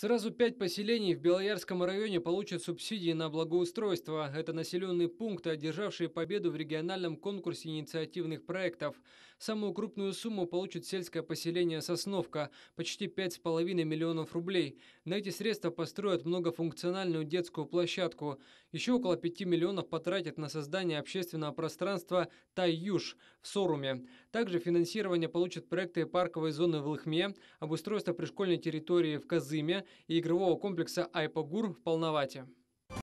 Сразу пять поселений в Белоярском районе получат субсидии на благоустройство. Это населенные пункты, одержавшие победу в региональном конкурсе инициативных проектов. Самую крупную сумму получит сельское поселение «Сосновка» – почти 5,5 миллионов рублей. На эти средства построят многофункциональную детскую площадку. Еще около 5 миллионов потратят на создание общественного пространства «Тайюш» в Соруме. Также финансирование получат проекты парковой зоны в Лыхме, обустройство пришкольной территории в Казыме, и игрового комплекса Айпогур в Полновате.